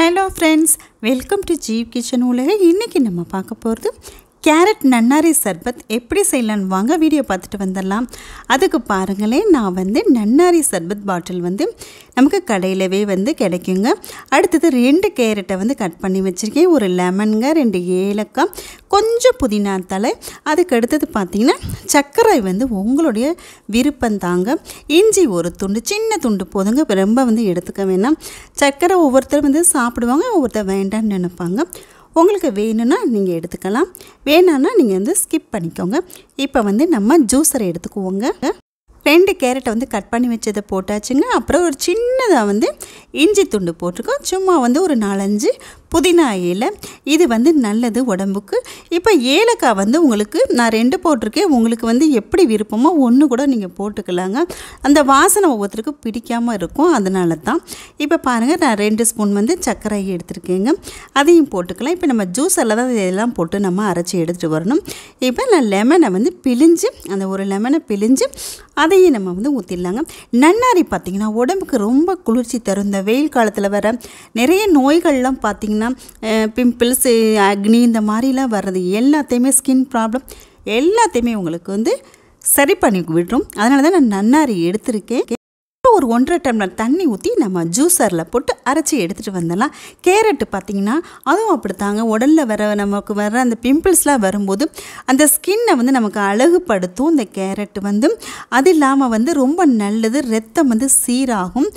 hello friends welcome to Jeev kitchen உலக இன்றைக்கி நம்ம பார்க்க போகிறது கேரட் நன்னாரி சர்பத் எப்படி செய்யலான்னு வாங்க வீடியோ பார்த்துட்டு வந்துடலாம் அதுக்கு பாருங்களேன் நான் வந்து நன்னாரி சர்பத் பாட்டில் வந்து நமக்கு கடையிலவே வந்து கிடைக்குங்க அடுத்தது ரெண்டு கேரட்டை வந்து கட் பண்ணி வச்சுருக்கேன் ஒரு லெமனுங்க ரெண்டு ஏலக்காய் கொஞ்சம் புதினா தலை அதுக்கு அடுத்தது பார்த்திங்கன்னா சர்க்கரை வந்து உங்களுடைய விருப்பம் தாங்க இஞ்சி ஒரு துண்டு சின்ன துண்டு போதுங்க ரொம்ப வந்து எடுத்துக்க வேணாம் சர்க்கரை ஒவ்வொருத்தரும் வந்து சாப்பிடுவாங்க ஒவ்வொருத்தர் வேண்டாம்னு நினைப்பாங்க உங்களுக்கு வேணும்னா நீங்கள் எடுத்துக்கலாம் வேணான்னா நீங்கள் வந்து ஸ்கிப் பண்ணிக்கோங்க இப்போ வந்து நம்ம ஜூஸரை எடுத்துக்குவோங்க ரெண்டு கேரட்டை வந்து கட் பண்ணி வச்சதை போட்டாச்சுங்க அப்புறம் ஒரு சின்னதாக வந்து இஞ்சி துண்டு போட்டிருக்கோம் சும்மா வந்து ஒரு நாலஞ்சு புதினா இலை இது வந்து நல்லது உடம்புக்கு இப்போ ஏலக்காய் வந்து உங்களுக்கு நான் ரெண்டு போட்டிருக்கேன் உங்களுக்கு வந்து எப்படி விருப்பமோ ஒன்று கூட நீங்கள் போட்டுக்கலாங்க அந்த வாசனை ஒவ்வொருத்தருக்கும் பிடிக்காமல் இருக்கும் அதனால தான் இப்போ பாருங்கள் நான் ரெண்டு ஸ்பூன் வந்து சர்க்கரை எடுத்திருக்கேங்க அதையும் போட்டுக்கலாம் இப்போ நம்ம ஜூஸ் தான் இதெல்லாம் போட்டு நம்ம அரைச்சி எடுத்துகிட்டு வரணும் இப்போ நான் லெமனை வந்து பிழிஞ்சு அந்த ஒரு லெமனை பிழிஞ்சு அதையும் நம்ம வந்து ஊற்றிடலாங்க நன்னாரி பார்த்திங்கன்னா உடம்புக்கு ரொம்ப குளிர்ச்சி தரும் இந்த வெயில் காலத்தில் வர நிறைய நோய்கள்லாம் பார்த்திங்கன்னா பார்த்திங்கன்னா பிம்பிள்ஸு அக்னி இந்த மாதிரிலாம் வர்றது எல்லாத்தையுமே ஸ்கின் ப்ராப்ளம் எல்லாத்தையுமே உங்களுக்கு வந்து சரி பண்ணி விடுறோம் அதனால தான் நான் நன்னாரி எடுத்திருக்கேன் ஒரு ஒன்றரை டம்ளர் தண்ணி ஊற்றி நம்ம ஜூஸரில் போட்டு அரைச்சி எடுத்துகிட்டு வந்தலாம் கேரட்டு பார்த்திங்கன்னா அதுவும் அப்படித்தாங்க உடலில் வர நமக்கு வர அந்த பிம்பிள்ஸ்லாம் வரும்போது அந்த ஸ்கின்னை வந்து நமக்கு அழகுபடுத்தும் இந்த கேரட் வந்து அது இல்லாமல் வந்து ரொம்ப நல்லது ரத்தம் வந்து சீராகும்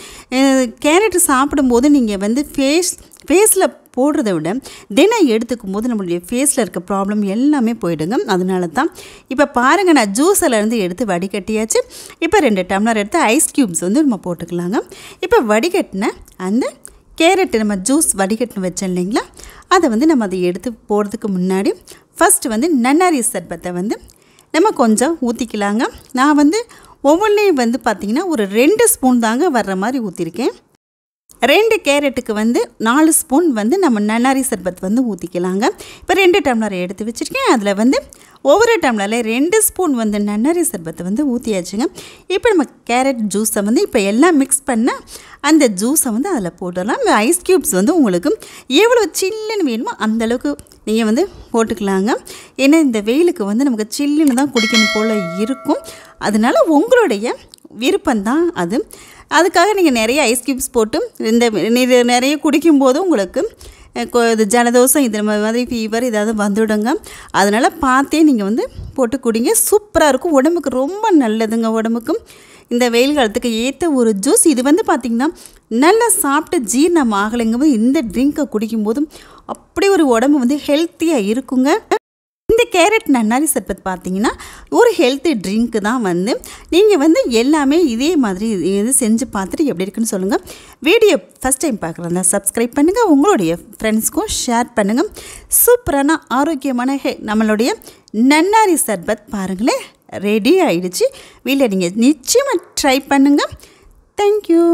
கேரட்டு சாப்பிடும்போது நீங்கள் வந்து ஃபேஸ் ஃபேஸில் போடுறத விட தினம் எடுத்துக்கும் போது நம்மளுடைய ஃபேஸில் இருக்க ப்ராப்ளம் எல்லாமே போயிடுங்க அதனால தான் இப்போ பாருங்கள் நான் இருந்து எடுத்து வடிகட்டியாச்சு இப்போ ரெண்டு டம்ளர் எடுத்து ஐஸ் க்யூப்ஸ் வந்து நம்ம போட்டுக்கலாங்க இப்போ வடிகட்டின அந்த கேரட் நம்ம ஜூஸ் வடிகட்டினு வச்சோம் இல்லைங்களா அதை வந்து நம்ம அதை எடுத்து போகிறதுக்கு முன்னாடி ஃபஸ்ட்டு வந்து நன்னாரி சர்பத்தை வந்து நம்ம கொஞ்சம் ஊற்றிக்கலாங்க நான் வந்து ஒவ்வொன்றையும் வந்து பார்த்திங்கன்னா ஒரு ரெண்டு ஸ்பூன் தாங்க வர்ற மாதிரி ஊற்றிருக்கேன் ரெண்டு கேரட்டுக்கு வந்து நாலு ஸ்பூன் வந்து நம்ம நன்னாரி சர்பத் வந்து ஊற்றிக்கலாங்க இப்போ ரெண்டு டம்ளர் எடுத்து வச்சுருக்கேன் அதில் வந்து ஒவ்வொரு டம்ளரில் ரெண்டு ஸ்பூன் வந்து நன்னாரி சர்பத்தை வந்து ஊற்றியாச்சுங்க இப்போ நம்ம கேரட் ஜூஸை வந்து இப்போ எல்லாம் மிக்ஸ் பண்ண அந்த ஜூஸை வந்து அதில் போட்டுடலாம் ஐஸ் க்யூப்ஸ் வந்து உங்களுக்கு எவ்வளோ சில்லுன்னு வேணுமோ அந்தளவுக்கு நீங்கள் வந்து போட்டுக்கலாங்க ஏன்னா இந்த வெயிலுக்கு வந்து நமக்கு சில்லுன்னு தான் குடிக்கணும் போல் இருக்கும் அதனால் உங்களுடைய விருப்பந்தான் அது அதுக்காக நீங்கள் நிறைய ஐஸ் க்யூப்ஸ் போட்டு இந்த இது நிறைய குடிக்கும்போது உங்களுக்கு இது ஜலதோஷம் இது மாதிரி ஃபீவர் ஏதாவது வந்துவிடுங்க அதனால் பார்த்தே நீங்கள் வந்து போட்டு குடிங்க சூப்பராக இருக்கும் உடம்புக்கு ரொம்ப நல்லதுங்க உடம்புக்கும் இந்த வெயில் காலத்துக்கு ஏற்ற ஒரு ஜூஸ் இது வந்து பார்த்திங்கன்னா நல்லா சாப்பிட்டு ஜீரணம் ஆகலைங்கும்போது இந்த ட்ரிங்கை குடிக்கும்போதும் அப்படி ஒரு உடம்பு வந்து ஹெல்த்தியாக இருக்குங்க இந்த கேரட் நன்னாரி சர்பத் பார்த்திங்கன்னா ஒரு ஹெல்த்தி ட்ரிங்க்கு தான் வந்து நீங்கள் வந்து எல்லாமே இதே மாதிரி இது செஞ்சு பார்த்துட்டு எப்படி இருக்குன்னு சொல்லுங்கள் வீடியோ ஃபஸ்ட் டைம் பார்க்குறதா சப்ஸ்கிரைப் பண்ணுங்கள் உங்களுடைய ஃப்ரெண்ட்ஸ்க்கும் ஷேர் பண்ணுங்கள் சூப்பரான ஆரோக்கியமான ஹே நம்மளுடைய நன்னாரி சர்பத் பாருங்களேன் ரெடி ஆகிடுச்சு வீட்டில் நீங்கள் நிச்சயமாக ட்ரை பண்ணுங்கள் தேங்க்யூ